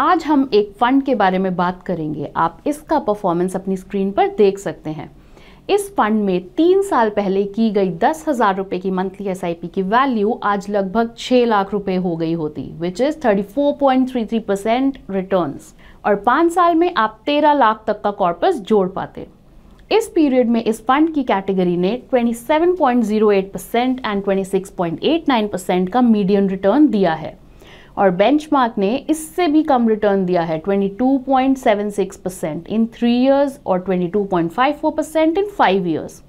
आज हम एक फंड के बारे में बात करेंगे आप इसका परफॉर्मेंस अपनी स्क्रीन पर देख सकते हैं इस फंड में तीन साल पहले की गई दस हज़ार रुपए की मंथली एस की वैल्यू आज लगभग छह लाख रुपए हो गई होती विच इज़ 34.33 परसेंट रिटर्न और पांच साल में आप तेरह लाख तक का कॉर्पस जोड़ पाते इस पीरियड में इस फंड की कैटेगरी ने 27.08 परसेंट एंड 26.89 परसेंट का मीडियम रिटर्न दिया है और बेंचमार्क ने इससे भी कम रिटर्न दिया है 22.76 परसेंट इन थ्री ईयर्स और 22.54 परसेंट इन फाइव ईयर्स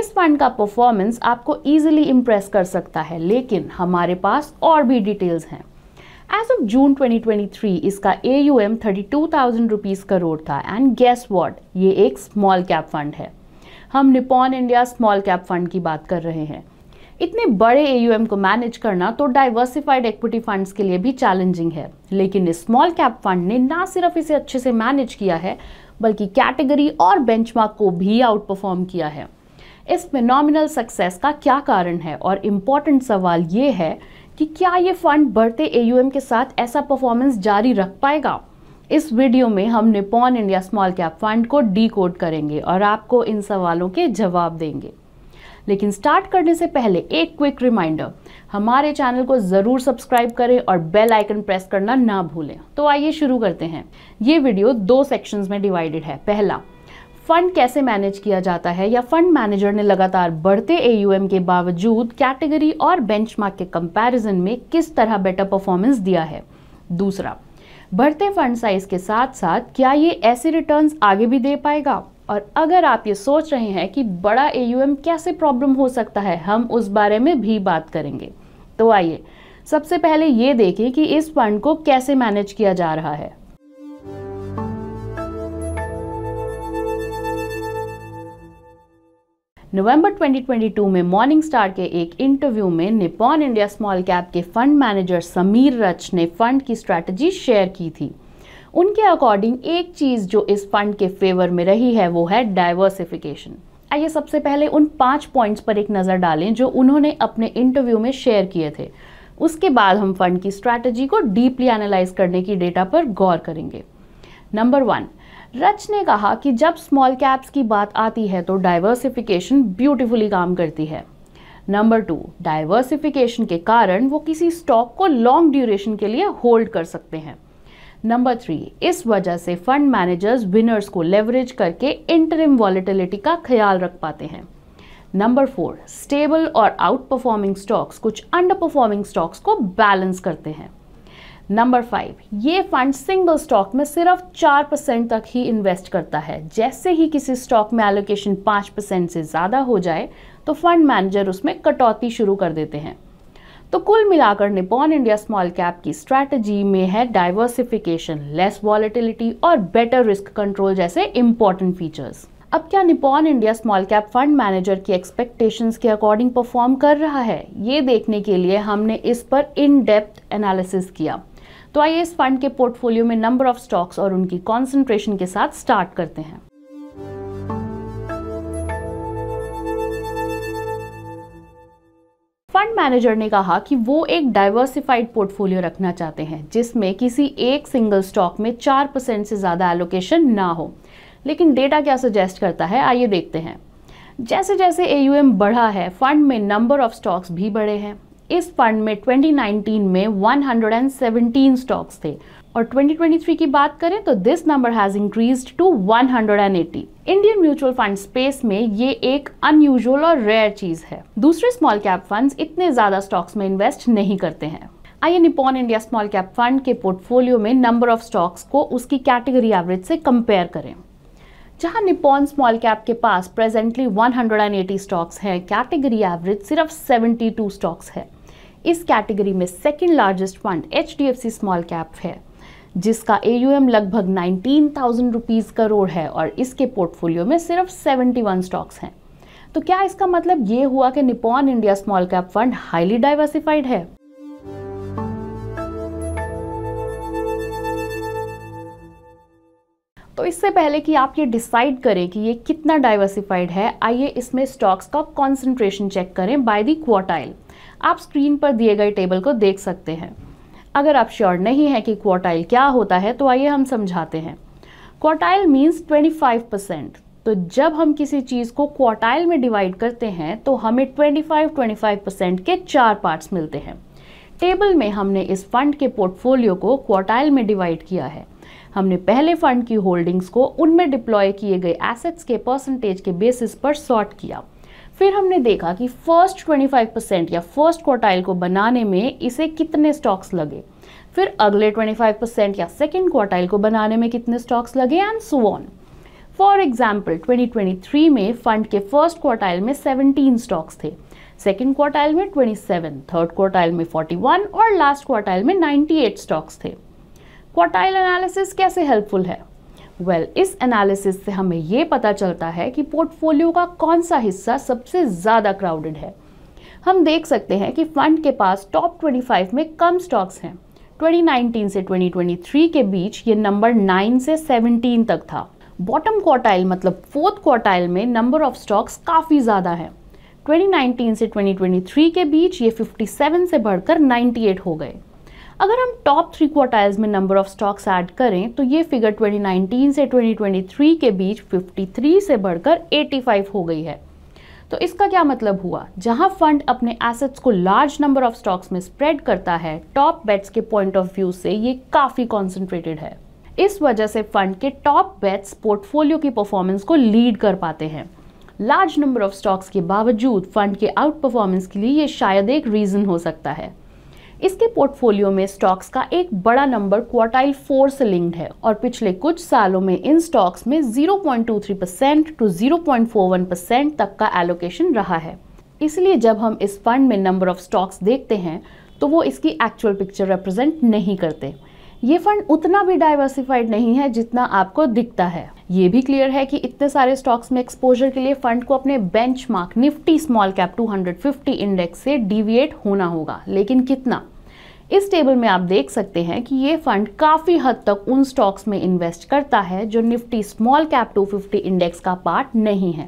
इस फंड का परफॉर्मेंस आपको इजीली इम्प्रेस कर सकता है लेकिन हमारे पास और भी डिटेल्स हैं एज ऑफ जून 2023 इसका A U M thirty two thousand rupees crore था एंड गेस वॉट ये एक स्मॉल कैप फंड है हम Nippon India small cap fund की बात कर रहे हैं इतने बड़े ए को मैनेज करना तो डाइवर्सिफाइड एक्विटी फंड्स के लिए भी चैलेंजिंग है लेकिन इस स्मॉल कैप फंड ने ना सिर्फ इसे अच्छे से मैनेज किया है बल्कि कैटेगरी और बेंचमार्क को भी आउट परफॉर्म किया है इस नॉमिनल सक्सेस का क्या कारण है और इम्पॉर्टेंट सवाल ये है कि क्या ये फंड बढ़ते एयूएम के साथ ऐसा परफॉर्मेंस जारी रख पाएगा इस वीडियो में हम Nippon India small cap fund को डीकोड करेंगे और आपको इन सवालों के जवाब देंगे लेकिन स्टार्ट करने से पहले एक क्विक रिमाइंडर हमारे चैनल को ज़रूर सब्सक्राइब करें और बेल आइकन प्रेस करना ना भूलें तो आइए शुरू करते हैं ये वीडियो दो सेक्शंस में डिवाइडेड है पहला फंड कैसे मैनेज किया जाता है या फंड मैनेजर ने लगातार बढ़ते ए के बावजूद कैटेगरी और बेंचमार्क के कंपैरिजन में किस तरह बेटर परफॉर्मेंस दिया है दूसरा बढ़ते फंड साइज के साथ साथ क्या ये ऐसे रिटर्न्स आगे भी दे पाएगा और अगर आप ये सोच रहे हैं कि बड़ा ए कैसे प्रॉब्लम हो सकता है हम उस बारे में भी बात करेंगे तो आइए सबसे पहले ये देखें कि इस फंड को कैसे मैनेज किया जा रहा है नवंबर 2022 में मॉर्निंग स्टार के एक इंटरव्यू में निपॉन इंडिया स्मॉल कैप के फंड मैनेजर समीर रच ने फंड की स्ट्रैटेजी शेयर की थी उनके अकॉर्डिंग एक चीज़ जो इस फंड के फेवर में रही है वो है डाइवर्सिफिकेशन आइए सबसे पहले उन पांच पॉइंट्स पर एक नज़र डालें जो उन्होंने अपने इंटरव्यू में शेयर किए थे उसके बाद हम फंड की स्ट्रैटेजी को डीपली एनालाइज करने की डेटा पर गौर करेंगे नंबर वन रच ने कहा कि जब स्मॉल कैप्स की बात आती है तो डाइवर्सिफिकेशन ब्यूटीफुली काम करती है नंबर टू डाइवर्सिफिकेशन के कारण वो किसी स्टॉक को लॉन्ग ड्यूरेशन के लिए होल्ड कर सकते हैं नंबर थ्री इस वजह से फंड मैनेजर्स विनर्स को लेवरेज करके इंटरिम वॉलिटिलिटी का ख्याल रख पाते हैं नंबर फोर स्टेबल और आउट परफॉर्मिंग स्टॉक्स कुछ अंडर परफॉर्मिंग स्टॉक्स को बैलेंस करते हैं नंबर फाइव ये फंड सिंगल स्टॉक में सिर्फ चार परसेंट तक ही इन्वेस्ट करता है जैसे ही किसी स्टॉक में एलोकेशन पाँच परसेंट से ज़्यादा हो जाए तो फंड मैनेजर उसमें कटौती शुरू कर देते हैं तो कुल मिलाकर निपॉन इंडिया स्मॉल कैप की स्ट्रैटेजी में है डाइवर्सिफिकेशन लेस वॉलेटिलिटी और बेटर रिस्क कंट्रोल जैसे इंपॉर्टेंट फीचर्स अब क्या Nippon India small cap fund manager की एक्सपेक्टेशंस के अकॉर्डिंग परफॉर्म कर रहा है ये देखने के लिए हमने इस पर इन डेप्थ एनालिसिस किया तो आइए इस फंड के पोर्टफोलियो में नंबर ऑफ स्टॉक्स और उनकी कॉन्सेंट्रेशन के साथ स्टार्ट करते हैं फंड मैनेजर ने कहा कि वो एक डाइवर्सिफाइड पोर्टफोलियो रखना चाहते हैं जिसमें किसी एक सिंगल स्टॉक में चार परसेंट से ज़्यादा एलोकेशन ना हो लेकिन डेटा क्या सजेस्ट करता है आइए देखते हैं जैसे जैसे एयूएम बढ़ा है फंड में नंबर ऑफ स्टॉक्स भी बढ़े हैं इस फंड में 2019 में 117 स्टॉक्स थे और 2023 की बात करें तो this number has increased to 180 Indian mutual fund space में ये एक अनयूजुअल और रेयर चीज है दूसरे स्मॉल कैप फंड्स इतने ज्यादा स्टॉक्स में इन्वेस्ट नहीं करते हैं आइए Nippon India small cap fund के पोर्टफोलियो में नंबर ऑफ स्टॉक्स को उसकी कैटेगरी एवरेज से कंपेयर करें जहां निपॉन स्मॉल कैप के पास प्रेजेंटली 180 स्टॉक्स हैं कैटेगरी एवरेज सिर्फ 72 स्टॉक्स है इस कैटेगरी में second largest fund H D F C small cap है जिसका ए लगभग नाइनटीन थाउजेंड रुपीज़ करोड़ है और इसके पोर्टफोलियो में सिर्फ सेवेंटी स्टॉक्स हैं तो क्या इसका मतलब ये हुआ कि Nippon India small cap fund highly diversified है तो इससे पहले कि आप ये डिसाइड करें कि ये कितना डाइवर्सिफाइड है आइए इसमें स्टॉक्स का कॉन्सेंट्रेशन चेक करें बाय दी क्वार्टाइल आप स्क्रीन पर दिए गए टेबल को देख सकते हैं अगर आप श्योर नहीं हैं कि क्वार्टाइल क्या होता है तो आइए हम समझाते हैं क्वार्टाइल मीन्स 25 परसेंट तो जब हम किसी चीज़ को क्वार्टाइल में डिवाइड करते हैं तो हमें 25 25 परसेंट के चार पार्ट्स मिलते हैं टेबल में हमने इस फंड के पोर्टफोलियो को क्वार्टाइल में डिवाइड किया है हमने पहले फंड की होल्डिंग्स को उनमें डिप्लॉय किए गए एसेट्स के परसेंटेज के बेसिस पर सॉर्ट किया फिर हमने देखा कि फर्स्ट 25 परसेंट या फर्स्ट क्वार्टाइल को बनाने में इसे कितने स्टॉक्स लगे फिर अगले 25 परसेंट या सेकेंड क्वार्टाइल को बनाने में कितने स्टॉक्स लगे and so on for example 2023 में फंड के फर्स्ट क्वार्टाइल में 17 स्टॉक्स थे सेकेंड क्वार्टाइल में 27, थर्ड क्वार्टाइल में 41 और लास्ट क्वार्टाइल में 98 स्टॉक्स थे क्वार्टाइल एनालिसिस कैसे हेल्पफुल है वेल well, इस एनालिसिस से हमें ये पता चलता है कि पोर्टफोलियो का कौन सा हिस्सा सबसे ज़्यादा क्राउडेड है हम देख सकते हैं कि फंड के पास टॉप 25 में कम स्टॉक्स हैं 2019 से 2023 के बीच ये नंबर 9 से 17 तक था बॉटम क्वार्टाइल मतलब फोर्थ क्वार्टाइल में नंबर ऑफ स्टॉक्स काफ़ी ज़्यादा हैं 2019 से 2023 के बीच ये 57 से बढ़कर 98 हो गए अगर हम टॉप थ्री क्वार्टाइल्स में नंबर ऑफ स्टॉक्स ऐड करें तो ये फिगर 2019 से 2023 के बीच 53 से बढ़कर 85 हो गई है तो इसका क्या मतलब हुआ जहां फंड अपने एसेट्स को लार्ज नंबर ऑफ स्टॉक्स में स्प्रेड करता है टॉप बेट्स के पॉइंट ऑफ व्यू से ये काफ़ी कॉन्सेंट्रेटेड है इस वजह से फंड के टॉप बेट्स पोर्टफोलियो की परफॉर्मेंस को लीड कर पाते हैं लार्ज नंबर ऑफ स्टॉक्स के बावजूद फंड के आउट परफॉर्मेंस के लिए ये शायद एक रीज़न हो सकता है इसके पोर्टफोलियो में स्टॉक्स का एक बड़ा नंबर क्वार्टाइल फोर से लिंक्ड है और पिछले कुछ सालों में इन स्टॉक्स में 0.23 परसेंट टू 0.41 परसेंट तक का एलोकेशन रहा है इसलिए जब हम इस फंड में नंबर ऑफ स्टॉक्स देखते हैं तो वो इसकी एक्चुअल पिक्चर रिप्रेजेंट नहीं करते ये फंड उतना भी डाइवर्सिफाइड नहीं है जितना आपको दिखता है ये भी क्लियर है कि इतने सारे स्टॉक्स में एक्सपोजर के लिए फंड को अपने benchmark Nifty small cap 250 index से डिविएट होना होगा लेकिन कितना इस टेबल में आप देख सकते हैं कि ये फंड काफ़ी हद तक उन स्टॉक्स में इन्वेस्ट करता है जो निफ्टी स्मॉल कैप 250 इंडेक्स का पार्ट नहीं है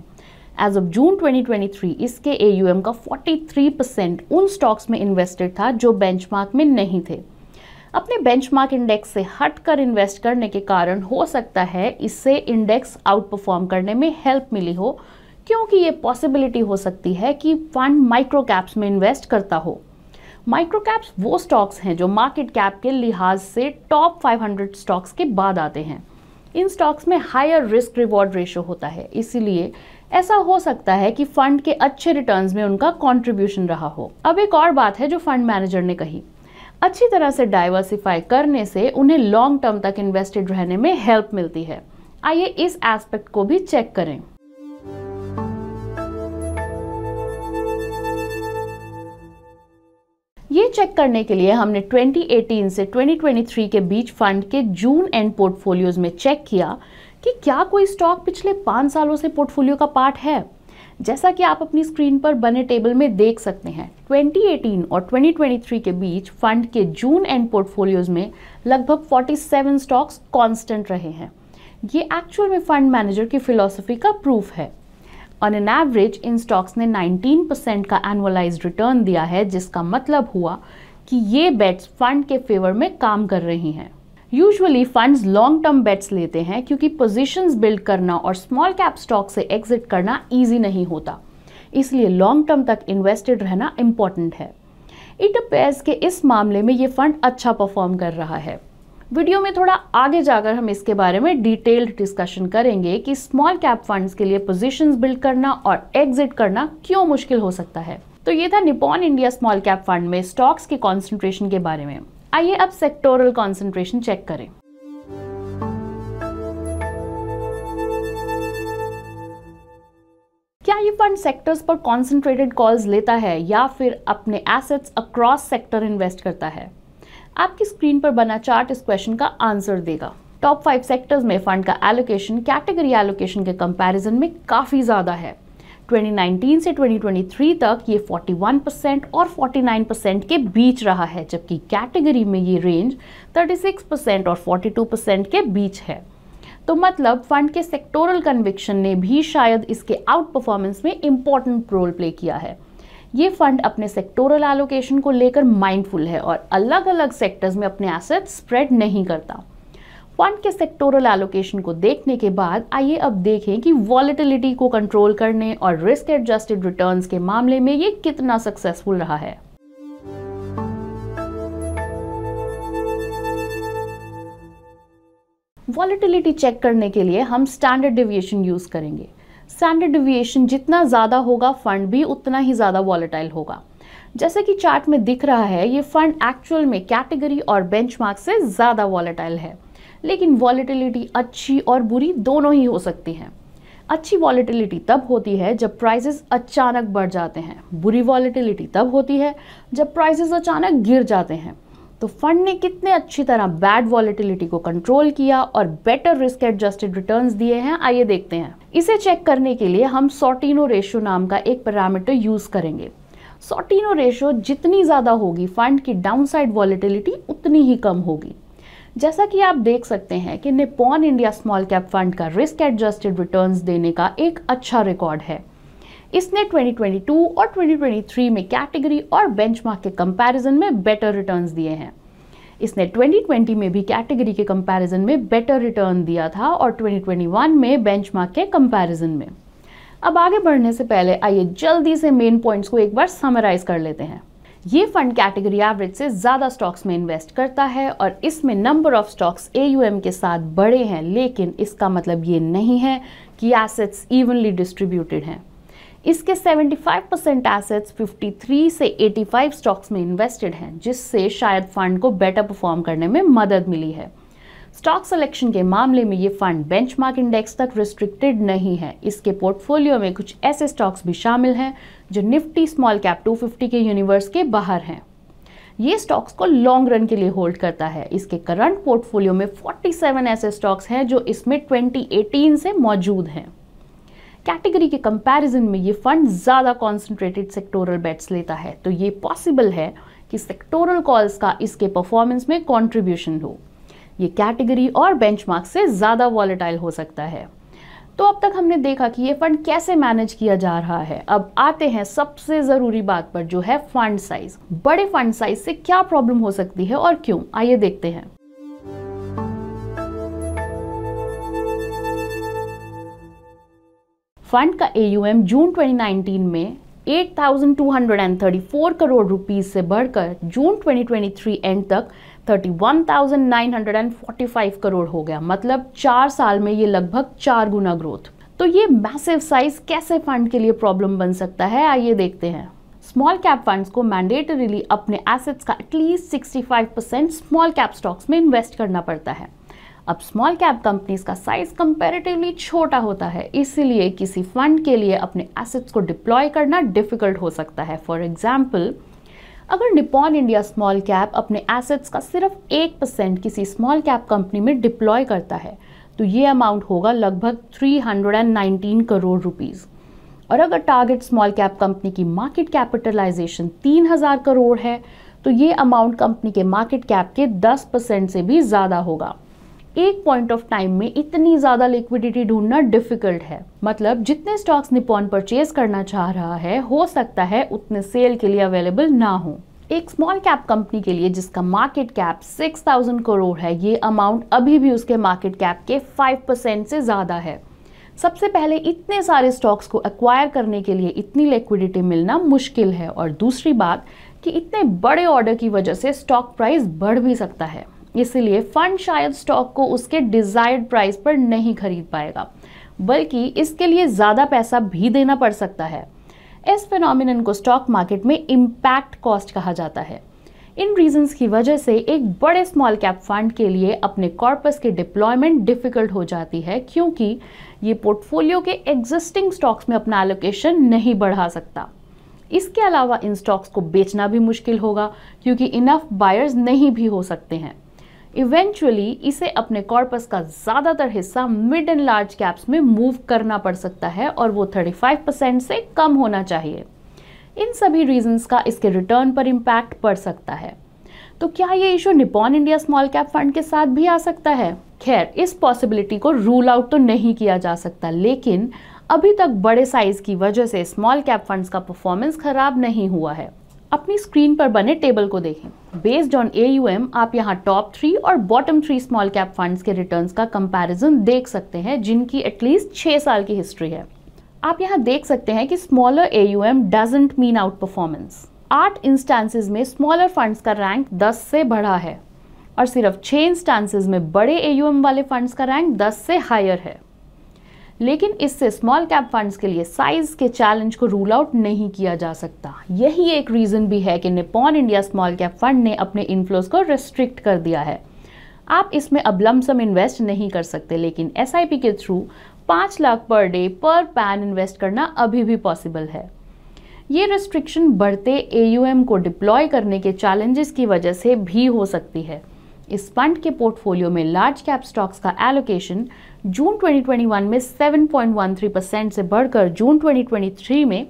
एज ऑफ जून 2023 इसके एयूएम का 43 परसेंट उन स्टॉक्स में इन्वेस्टेड था जो बेंचमार्क में नहीं थे अपने बेंचमार्क इंडेक्स से हटकर इन्वेस्ट करने के कारण हो सकता है इससे इंडेक्स आउट परफॉर्म करने में हेल्प मिली हो क्योंकि ये पॉसिबिलिटी हो सकती है कि फंड माइक्रो कैप्स में इन्वेस्ट करता हो माइक्रो कैप्स वो स्टॉक्स हैं जो मार्केट कैप के लिहाज से टॉप 500 स्टॉक्स के बाद आते हैं इन स्टॉक्स में हायर रिस्क रिवॉर्ड रेशो होता है इसीलिए ऐसा हो सकता है कि फंड के अच्छे रिटर्न्स में उनका कंट्रीब्यूशन रहा हो अब एक और बात है जो फंड मैनेजर ने कही अच्छी तरह से डाइवर्सिफाई करने से उन्हें लॉन्ग टर्म तक इन्वेस्टेड रहने में हेल्प मिलती है आइए इस एस्पेक्ट को भी चेक करें ये चेक करने के लिए हमने 2018 से 2023 के बीच फंड के जून एंड पोर्टफोलियोज़ में चेक किया कि क्या कोई स्टॉक पिछले पाँच सालों से पोर्टफोलियो का पार्ट है जैसा कि आप अपनी स्क्रीन पर बने टेबल में देख सकते हैं 2018 और 2023 के बीच फंड के जून एंड पोर्टफोलियोज़ में लगभग 47 स्टॉक्स कांस्टेंट रहे हैं ये एक्चुअल में फंड मैनेजर की फ़िलॉसफी का प्रूफ है ऑन एन एवरेज इन स्टॉक्स ने 19 परसेंट का एनुअलाइज रिटर्न दिया है जिसका मतलब हुआ कि ये बेट्स फंड के फेवर में काम कर रही हैं usually funds long term bets लेते हैं क्योंकि पोजीशंस बिल्ड करना और स्मॉल कैप स्टॉक से एग्जिट करना ईजी नहीं होता इसलिए लॉन्ग टर्म तक इन्वेस्टेड रहना इम्पॉर्टेंट है इट अपेयर्स के इस मामले में ये फंड अच्छा परफॉर्म कर रहा है वीडियो में थोड़ा आगे जाकर हम इसके बारे में डिटेल्ड डिस्कशन करेंगे कि स्मॉल कैप फंड्स के लिए पोजीशंस बिल्ड करना और एग्जिट करना क्यों मुश्किल हो सकता है तो ये था Nippon India small cap fund में स्टॉक्स के कॉन्सेंट्रेशन के बारे में आइए अब सेक्टोरल कॉन्सेंट्रेशन चेक करें क्या ये फंड सेक्टर्स पर कॉन्सेंट्रेटेड कॉल्स लेता है या फिर अपने एसेट्स अक्रॉस सेक्टर इन्वेस्ट करता है आपकी स्क्रीन पर बना चार्ट इस क्वेश्चन का आंसर देगा टॉप फाइव सेक्टर्स में फंड का एलोकेशन कैटेगरी एलोकेशन के कंपैरिजन में काफ़ी ज़्यादा है 2019 से 2023 तक ये 41% और 49% के बीच रहा है जबकि कैटेगरी में ये रेंज 36% और 42% के बीच है तो मतलब फंड के सेक्टोरल कन्विक्शन ने भी शायद इसके आउट परफॉर्मेंस में इम्पॉर्टेंट रोल प्ले किया है ये फंड अपने सेक्टोरल एलोकेशन को लेकर माइंडफुल है और अलग अलग सेक्टर्स में अपने एसेट स्प्रेड नहीं करता फंड के सेक्टोरल एलोकेशन को देखने के बाद आइए अब देखें कि वॉलिटिलिटी को कंट्रोल करने और रिस्क एडजस्टेड रिटर्न्स के मामले में ये कितना सक्सेसफुल रहा है वॉलिटिलिटी चेक करने के लिए हम स्टैंडर्ड डिविएशन यूज़ करेंगे स्टैंडर्ड डिविएशन जितना ज़्यादा होगा फंड भी उतना ही ज़्यादा वॉलेटाइल होगा जैसे कि चार्ट में दिख रहा है ये फंड एक्चुअल में कैटेगरी और बेंचमार्क से ज़्यादा वॉलेटाइल है लेकिन वॉलेटिलिटी अच्छी और बुरी दोनों ही हो सकती हैं अच्छी वॉलेटिलिटी तब होती है जब प्राइजेस अचानक बढ़ जाते हैं बुरी वॉलेटिलिटी तब होती है जब प्राइजेस अचानक गिर जाते हैं तो फंड ने कितने अच्छी तरह बैड वॉलिटिलिटी को कंट्रोल किया और बेटर रिस्क एडजस्टेड रिटर्न्स दिए हैं आइए देखते हैं इसे चेक करने के लिए हम सोटिनो रेशो नाम का एक पैरामीटर यूज करेंगे सोटिनो रेशो जितनी ज़्यादा होगी फंड की डाउनसाइड वॉलिटिलिटी उतनी ही कम होगी जैसा कि आप देख सकते हैं कि Nippon India small cap fund का रिस्क एडजस्टेड रिटर्न्स देने का एक अच्छा रिकॉर्ड है इसने 2022 और 2023 में कैटेगरी और बेंचमार्क के कंपैरिजन में बेटर रिटर्न्स दिए हैं इसने 2020 में भी कैटेगरी के कंपैरिजन में बेटर रिटर्न दिया था और 2021 में बेंचमार्क के कंपैरिजन में अब आगे बढ़ने से पहले आइए जल्दी से मेन पॉइंट्स को एक बार समराइज कर लेते हैं ये फंड कैटेगरी एवरेज से ज़्यादा स्टॉक्स में इन्वेस्ट करता है और इसमें नंबर ऑफ स्टॉक्स ए के साथ बड़े हैं लेकिन इसका मतलब ये नहीं है कि एसेट्स इवनली डिस्ट्रीब्यूटेड हैं इसके 75 परसेंट एसेट्स 53 से 85 स्टॉक्स में इन्वेस्टेड हैं जिससे शायद फंड को बेटर परफॉर्म करने में मदद मिली है स्टॉक सिलेक्शन के मामले में ये फंड बेंचमार्क इंडेक्स तक रिस्ट्रिक्टेड नहीं है इसके पोर्टफोलियो में कुछ ऐसे स्टॉक्स भी शामिल हैं जो निफ्टी स्मॉल कैप 250 के यूनिवर्स के बाहर हैं ये स्टॉक्स को लॉन्ग रन के लिए होल्ड करता है इसके करंट पोर्टफोलियो में 47 ऐसे स्टॉक्स हैं जो इसमें 2018 से मौजूद हैं कैटेगरी के कंपैरिजन में ये फंड ज़्यादा कॉन्सेंट्रेटेड सेक्टोरल बेट्स लेता है तो ये पॉसिबल है कि सेक्टोरल कॉल्स का इसके परफॉर्मेंस में कॉन्ट्रीब्यूशन हो ये कैटेगरी और बेंच से ज़्यादा वॉलेटाइल हो सकता है तो अब तक हमने देखा कि ये फंड कैसे मैनेज किया जा रहा है अब आते हैं सबसे ज़रूरी बात पर जो है फंड साइज बड़े फंड साइज से क्या प्रॉब्लम हो सकती है और क्यों आइए देखते हैं फंड का एयूएम जून 2019 में 8,234 करोड़ रुपीज से बढ़कर जून 2023 एंड तक 31,945 करोड़ हो गया मतलब चार साल में ये लगभग चार गुना ग्रोथ तो ये मैसिव साइज कैसे फंड के लिए प्रॉब्लम बन सकता है आइए देखते हैं स्मॉल कैप फंड्स को मैंडेटरीली अपने एसेट्स का एटलीस्ट 65 परसेंट स्मॉल कैप स्टॉक्स में इन्वेस्ट करना पड़ता है अब स्मॉल कैप कंपनीज का साइज कंपेरेटिवली छोटा होता है इसीलिए किसी फंड के लिए अपने एसेट्स को डिप्लॉय करना डिफिकल्ट हो सकता है फॉर एग्जाम्पल अगर निपॉन इंडिया स्मॉल कैप अपने एसेट्स का सिर्फ एक परसेंट किसी स्मॉल कैप कंपनी में डिप्लॉय करता है तो ये अमाउंट होगा लगभग 319 करोड़ रुपीस और अगर टारगेट स्मॉल कैप कंपनी की मार्केट कैपिटलाइजेशन 3000 करोड़ है तो ये अमाउंट कंपनी के मार्केट कैप के 10 परसेंट से भी ज़्यादा होगा एक पॉइंट ऑफ टाइम में इतनी ज़्यादा लिक्विडिटी ढूंढना डिफिकल्ट है मतलब जितने स्टॉक्स निपॉन परचेज करना चाह रहा है हो सकता है उतने सेल के लिए अवेलेबल ना हो एक स्मॉल कैप कंपनी के लिए जिसका मार्केट कैप 6000 करोड़ है ये अमाउंट अभी भी उसके मार्केट कैप के 5 परसेंट से ज़्यादा है सबसे पहले इतने सारे स्टॉक्स को एक्वायर करने के लिए इतनी लिक्विडिटी मिलना मुश्किल है और दूसरी बात कि इतने बड़े ऑर्डर की वजह से स्टॉक प्राइस बढ़ भी सकता है इसलिए फंड शायद स्टॉक को उसके डिजायर्ड प्राइस पर नहीं खरीद पाएगा बल्कि इसके लिए ज़्यादा पैसा भी देना पड़ सकता है इस फिनोमिनन को स्टॉक मार्केट में इम्पैक्ट कॉस्ट कहा जाता है इन रीजंस की वजह से एक बड़े स्मॉल कैप फंड के लिए अपने कॉर्पस के डिप्लॉयमेंट डिफ़िकल्ट हो जाती है क्योंकि ये पोर्टफोलियो के एग्जिस्टिंग स्टॉक्स में अपना एलोकेशन नहीं बढ़ा सकता इसके अलावा इन स्टॉक्स को बेचना भी मुश्किल होगा क्योंकि इनफ बायर्स नहीं भी हो सकते हैं इवेंचुअली इसे अपने कॉर्पस का ज़्यादातर हिस्सा मिड एंड लार्ज कैप्स में मूव करना पड़ सकता है और वो 35% से कम होना चाहिए इन सभी रीजंस का इसके रिटर्न पर इम्पैक्ट पड़ सकता है तो क्या ये issue Nippon India small cap fund के साथ भी आ सकता है खैर इस पॉसिबिलिटी को रूल आउट तो नहीं किया जा सकता लेकिन अभी तक बड़े साइज की वजह से स्मॉल कैप फंड्स का परफॉर्मेंस खराब नहीं हुआ है अपनी स्क्रीन पर बने टेबल को देखें बेस्ड ऑन ए आप यहाँ टॉप थ्री और bottom three small cap funds के रिटर्न्स का कंपैरिजन देख सकते हैं जिनकी एटलीस्ट छः साल की हिस्ट्री है आप यहाँ देख सकते हैं कि smaller A U M doesn't mean outperformance आठ इंस्टांसिस में स्मॉलर फंड्स का रैंक दस से बढ़ा है और सिर्फ छः इंस्टांसिस में बड़े ए वाले फंड्स का रैंक दस से हायर है लेकिन इससे स्मॉल कैप फंड्स के लिए साइज के चैलेंज को रूल आउट नहीं किया जा सकता यही एक रीज़न भी है कि Nippon India small cap fund ने अपने इन्फ्लोज को रेस्ट्रिक्ट कर दिया है आप इसमें अब लमसम इन्वेस्ट नहीं कर सकते लेकिन एस के थ्रू पाँच लाख पर डे पर पैन इन्वेस्ट करना अभी भी पॉसिबल है ये रेस्ट्रिक्शन बढ़ते ए को डिप्लॉय करने के चैलेंजेस की वजह से भी हो सकती है इस फंड के पोर्टफोलियो में लार्ज कैप स्टॉक्स का एलोकेशन जून 2021 में 7.13 परसेंट से बढ़कर जून 2023 में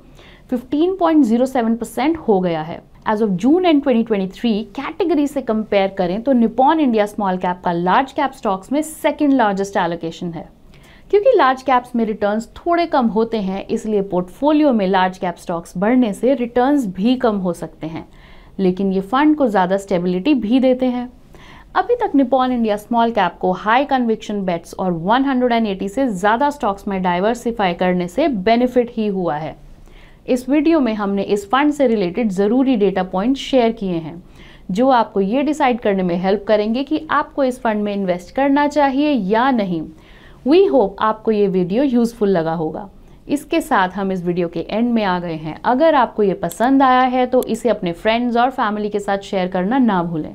15.07 परसेंट हो गया है as of June end 2023 category से कंपेयर करें तो निपॉन इंडिया स्मॉल कैप का लार्ज कैप स्टॉक्स में सेकेंड लार्जेस्ट एलोकेशन है क्योंकि लार्ज कैप्स में रिटर्न्स थोड़े कम होते हैं इसलिए पोर्टफोलियो में लार्ज कैप स्टॉक्स बढ़ने से रिटर्न्स भी कम हो सकते हैं लेकिन ये फंड को ज़्यादा स्टेबिलिटी भी देते हैं अभी तक निपॉन इंडिया स्मॉल कैप को हाई कन्विक्शन बेट्स और 180 से ज़्यादा स्टॉक्स में डाइवर्सिफाई करने से बेनिफिट ही हुआ है इस वीडियो में हमने इस फंड से रिलेटेड ज़रूरी डेटा पॉइंट शेयर किए हैं जो आपको ये डिसाइड करने में हेल्प करेंगे कि आपको इस फंड में इन्वेस्ट करना चाहिए या नहीं वी होप आपको ये वीडियो यूज़फुल लगा होगा इसके साथ हम इस वीडियो के एंड में आ गए हैं अगर आपको ये पसंद आया है तो इसे अपने फ्रेंड्स और फैमिली के साथ शेयर करना ना भूलें